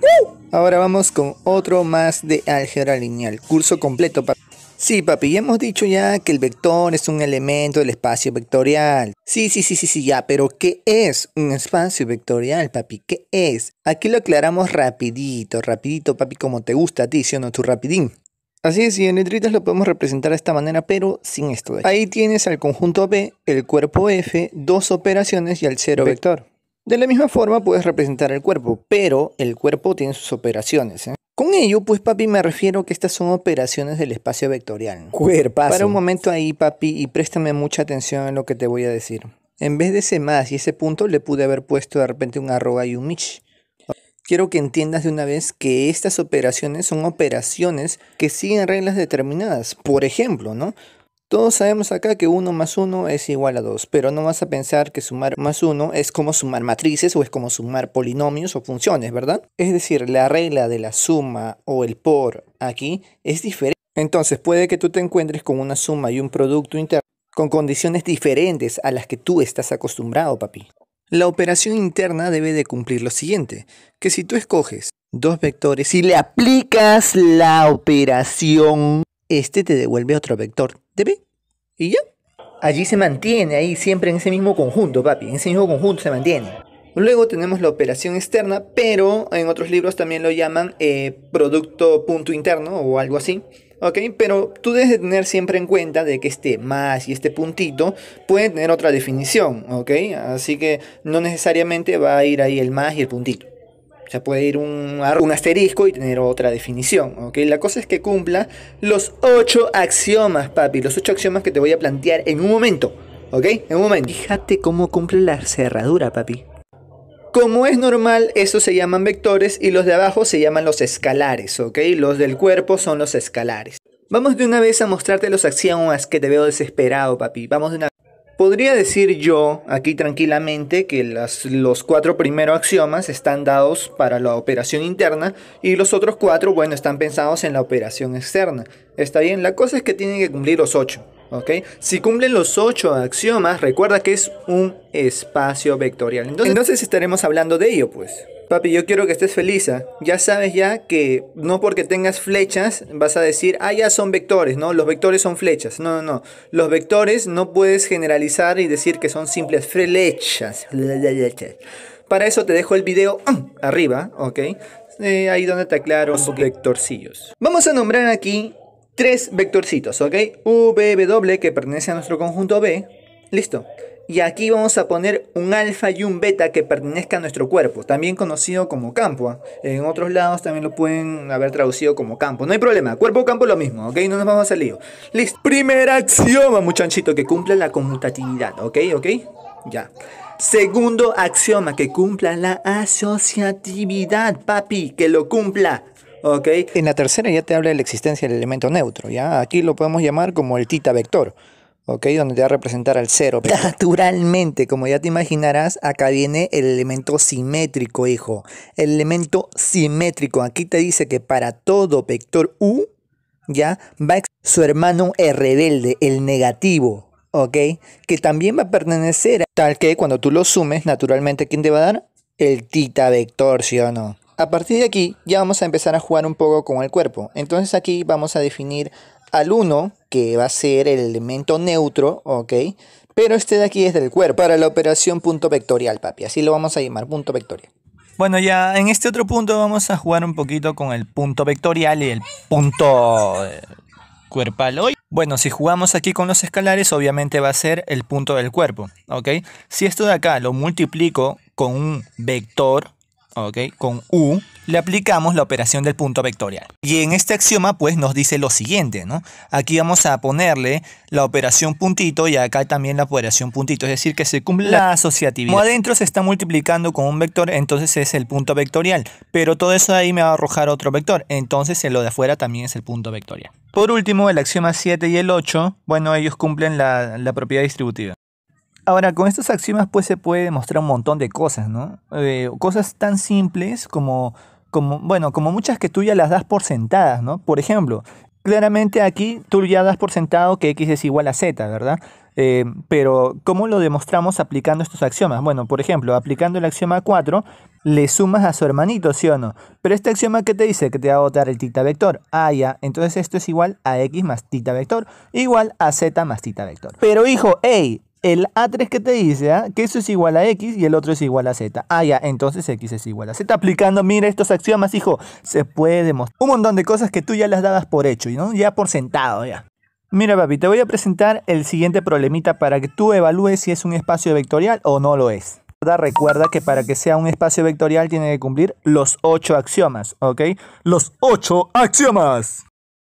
¡Uh! Ahora vamos con otro más de álgebra lineal, curso completo. Papi. Sí, papi, ya hemos dicho ya que el vector es un elemento del espacio vectorial. Sí, sí, sí, sí, sí, ya, pero ¿qué es un espacio vectorial, papi? ¿Qué es? Aquí lo aclaramos rapidito, rapidito, papi, como te gusta a ti, si o no? Tu rapidín. Así es, y en letritas lo podemos representar de esta manera, pero sin esto de Ahí tienes al conjunto B, el cuerpo F, dos operaciones y al cero vector. De la misma forma puedes representar el cuerpo, pero el cuerpo tiene sus operaciones. ¿eh? Con ello, pues papi, me refiero que estas son operaciones del espacio vectorial. Cuerpazo. Para un momento ahí, papi, y préstame mucha atención en lo que te voy a decir. En vez de ese más y ese punto, le pude haber puesto de repente un arroba y un mich. Quiero que entiendas de una vez que estas operaciones son operaciones que siguen reglas determinadas. Por ejemplo, ¿no? Todos sabemos acá que 1 más 1 es igual a 2, pero no vas a pensar que sumar más 1 es como sumar matrices o es como sumar polinomios o funciones, ¿verdad? Es decir, la regla de la suma o el por aquí es diferente. Entonces puede que tú te encuentres con una suma y un producto interno con condiciones diferentes a las que tú estás acostumbrado, papi. La operación interna debe de cumplir lo siguiente, que si tú escoges dos vectores y le aplicas la operación este te devuelve otro vector de B. ¿Y ya? Allí se mantiene, ahí siempre en ese mismo conjunto, papi, en ese mismo conjunto se mantiene. Luego tenemos la operación externa, pero en otros libros también lo llaman eh, producto punto interno o algo así. ¿ok? Pero tú debes tener siempre en cuenta de que este más y este puntito pueden tener otra definición, ¿ok? Así que no necesariamente va a ir ahí el más y el puntito. O sea, puede ir un, un asterisco y tener otra definición, ¿ok? La cosa es que cumpla los ocho axiomas, papi. Los ocho axiomas que te voy a plantear en un momento, ¿ok? En un momento. Fíjate cómo cumple la cerradura, papi. Como es normal, estos se llaman vectores y los de abajo se llaman los escalares, ¿ok? Los del cuerpo son los escalares. Vamos de una vez a mostrarte los axiomas que te veo desesperado, papi. Vamos de una Podría decir yo aquí tranquilamente que los cuatro primeros axiomas están dados para la operación interna y los otros cuatro, bueno, están pensados en la operación externa. Está bien, la cosa es que tienen que cumplir los ocho. ¿ok? Si cumplen los ocho axiomas, recuerda que es un espacio vectorial. entonces estaremos hablando de ello, pues. Papi, yo quiero que estés feliz. ¿ah? Ya sabes ya que no porque tengas flechas vas a decir, ah, ya son vectores, ¿no? Los vectores son flechas. No, no, no. Los vectores no puedes generalizar y decir que son simples flechas. Para eso te dejo el video ¡ah! arriba, ¿ok? Eh, ahí donde te aclaro los vectorcillos. Vamos a nombrar aquí tres vectorcitos, ¿ok? V, que pertenece a nuestro conjunto B. Listo. Y aquí vamos a poner un alfa y un beta que pertenezca a nuestro cuerpo, también conocido como campo. ¿ah? En otros lados también lo pueden haber traducido como campo. No hay problema, cuerpo o campo es lo mismo, ¿ok? No nos vamos a salir. Listo. Primer axioma, muchachito, que cumpla la conmutatividad, ¿ok? ¿Ok? Ya. Segundo axioma, que cumpla la asociatividad, papi, que lo cumpla. ¿Ok? En la tercera ya te habla de la existencia del elemento neutro, ¿ya? Aquí lo podemos llamar como el tita vector. ¿ok? Donde te va a representar al cero. Naturalmente, como ya te imaginarás, acá viene el elemento simétrico, hijo. El elemento simétrico. Aquí te dice que para todo vector U, ¿ya? Va a su hermano el rebelde, el negativo, ¿ok? Que también va a pertenecer a tal que cuando tú lo sumes, naturalmente, ¿quién te va a dar? El tita vector, ¿sí o no? A partir de aquí ya vamos a empezar a jugar un poco con el cuerpo. Entonces aquí vamos a definir al 1, que va a ser el elemento neutro, ¿ok? Pero este de aquí es del cuerpo, para la operación punto vectorial, papi. Así lo vamos a llamar, punto vectorial. Bueno, ya en este otro punto vamos a jugar un poquito con el punto vectorial y el punto eh, cuerpal. Bueno, si jugamos aquí con los escalares, obviamente va a ser el punto del cuerpo, ¿ok? Si esto de acá lo multiplico con un vector con U, le aplicamos la operación del punto vectorial. Y en este axioma, pues, nos dice lo siguiente, ¿no? Aquí vamos a ponerle la operación puntito y acá también la operación puntito, es decir, que se cumple la asociatividad. Como adentro se está multiplicando con un vector, entonces es el punto vectorial, pero todo eso de ahí me va a arrojar otro vector, entonces en lo de afuera también es el punto vectorial. Por último, el axioma 7 y el 8, bueno, ellos cumplen la propiedad distributiva. Ahora, con estos axiomas pues se puede demostrar un montón de cosas, ¿no? Eh, cosas tan simples como, bueno, como muchas que tú ya las das por sentadas, ¿no? Por ejemplo, claramente aquí tú ya das por sentado que x es igual a z, ¿verdad? Eh, pero, ¿cómo lo demostramos aplicando estos axiomas? Bueno, por ejemplo, aplicando el axioma 4, le sumas a su hermanito, ¿sí o no? Pero este axioma que te dice que te va a botar el tita vector. Ah, ya. Entonces esto es igual a x más tita vector, igual a z más tita vector. Pero hijo, hey, el A3 que te dice ¿ah? que eso es igual a X y el otro es igual a Z. Ah, ya, entonces X es igual a Z. Aplicando, mira estos axiomas, hijo, se puede demostrar un montón de cosas que tú ya las dabas por hecho, ¿no? Ya por sentado, ya. Mira, papi, te voy a presentar el siguiente problemita para que tú evalúes si es un espacio vectorial o no lo es. Recuerda que para que sea un espacio vectorial tiene que cumplir los 8 axiomas, ¿ok? Los 8 axiomas.